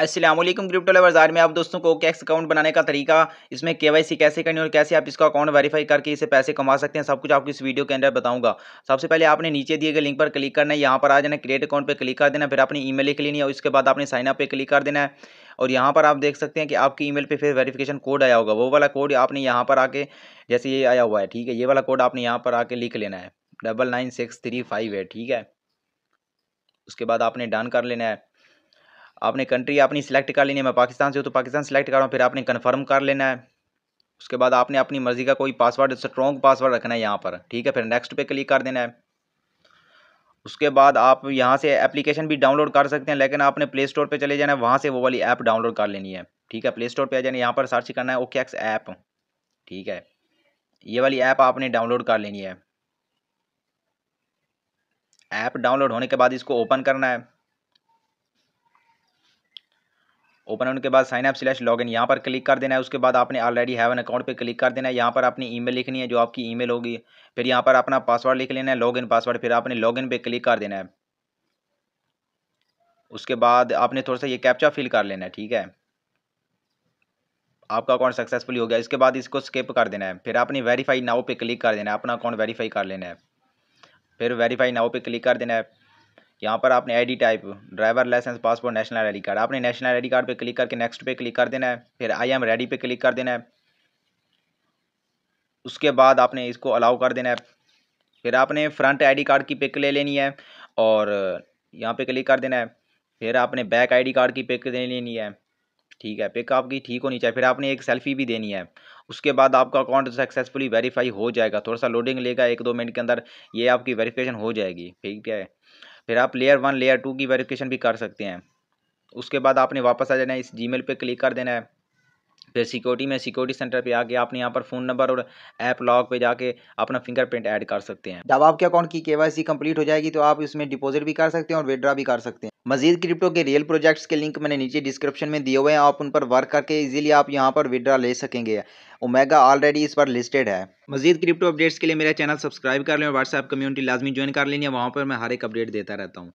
Aslam crypto levers आज मैं आप दोस्तों को कैक्स अकाउंट बनाने का तरीका इसमें केवाईसी कैसे करनी और कैसे आप इसका अकाउंट वेरीफाई करके इसे पैसे कमा सकते हैं सब कुछ आपको इस वीडियो के अंदर बताऊंगा सबसे पहले आपने नीचे दिए गए लिंक पर क्लिक करना है यहाँ पर आ जाना क्रिएट अकाउंट पर क्लिक कर देना फिर अपनी ई मेल लिख लेनी है उसके बाद आपने साइनअप पर क्लिक कर देना है और यहाँ पर आप देख सकते हैं कि आपकी मेल पर फिर वेरीफिकेशन कोड आया होगा वो वाला कोड आपने यहाँ पर आके जैसे ये आया हुआ है ठीक है ये वाला कोड आपने यहाँ पर आके लिख लेना है double nine six three five है ठीक है उसके बाद आपने डन कर लेना है आपने कंट्री अपनी सिलेक्ट कर लेनी है मैं पाकिस्तान से हूँ तो पाकिस्तान सेलेक्ट कर रहा हूँ फिर आपने कन्फर्म कर लेना है उसके बाद आपने अपनी मर्ज़ी का कोई पासवर्ड स्ट्रॉन्ग पासवर्ड रखना है यहाँ पर ठीक है फिर नेक्स्ट पे क्लिक कर देना है उसके बाद आप यहाँ से एप्लीकेशन भी डाउनलोड कर सकते हैं लेकिन आपने प्ले स्टोर पर चले जाना है वहाँ से वो वाली ऐप डाउनलोड कर लेनी है ठीक है प्ले स्टोर पर आ जाना यहाँ पर सर्च करना है ओके एक्स ऐप ठीक है ये वाली ऐप आपने डाउनलोड कर लेनी है ऐप डाउनलोड होने के बाद इसको ओपन करना है ओपन होने के बाद sign up slash log in यहाँ पर क्लिक कर देना है उसके बाद आपने ऑलरेडी हैवन अकाउंट पे क्लिक कर देना है यहाँ पर अपनी ईमेल लिखनी है जो आपकी ईमेल होगी फिर यहाँ पर अपना पासवर्ड लिख लेना है लॉगिन पासवर्ड फिर आपने लॉगिन पे क्लिक कर देना है उसके बाद आपने थोड़ा सा ये कैप्चा फिल कर लेना है ठीक है आपका अकाउंट सक्सेसफुल हो गया इसके बाद इसको स्किप कर देना है फिर आपने वेरीफाई नाव पर क्लिक कर देना है अपना अकाउंट वेरीफाई कर लेना है फिर वेरीफाई नाव पर क्लिक कर देना है यहाँ पर आपने ID type driver licence passport national ID card आपने नेशनल आईडी कार्ड पे क्लिक करके नेक्स्ट पे क्लिक कर देना है फिर आई एम रेडी पे क्लिक कर देना है उसके बाद आपने इसको अलाउ कर देना है फिर आपने फ्रंट आईडी कार्ड की पिक ले लेनी है और यहाँ पे क्लिक कर देना है फिर आपने बैक आई कार्ड की पिक ले लेनी है ठीक है पिक आपकी ठीक होनी चाहिए फिर आपने एक सेल्फी भी देनी है उसके बाद आपका अकाउंट सक्सेसफुली वेरीफाई हो जाएगा थोड़ा सा लोडिंग लेगा एक दो मिनट के अंदर ये आपकी वेरीफिकेशन हो जाएगी ठीक है फिर आप लेयर वन लेयर टू की वेरिफिकेशन भी कर सकते हैं उसके बाद आपने वापस आ जाना है इस मेल पर क्लिक कर देना है फिर सिक्योरिटी में सिक्योरिटी सेंटर पे आके आपने यहाँ पर फ़ोन नंबर और ऐप लॉक पे जाके अपना फिंगरप्रिंट ऐड कर सकते हैं जब आपके अकाउंट की केवाईसी कंप्लीट हो जाएगी तो आप इसमें डिपॉजिट भी कर सकते हैं और विड्रा भी कर सकते हैं मजीद क्रिप्टो के रियल प्रोजेक्ट्स के लिंक मैंने नीचे डिस्क्रिप्शन में दिए हुए हैं आप उन पर वर्क करके ईजिली आप यहाँ पर विड्रा ले सकेंगे ओमेगा ऑलरेडी इस पर लिस्टेड है मजीद क्रिप्टो अपडेट्स के लिए मेरा चैनल सब्सक्राइब कर लें और व्हाट्सएप कम्युनिटी लाजमी ज्वाइन कर लेनी है वहाँ पर मैं हर एक अपडेट देता रहता हूँ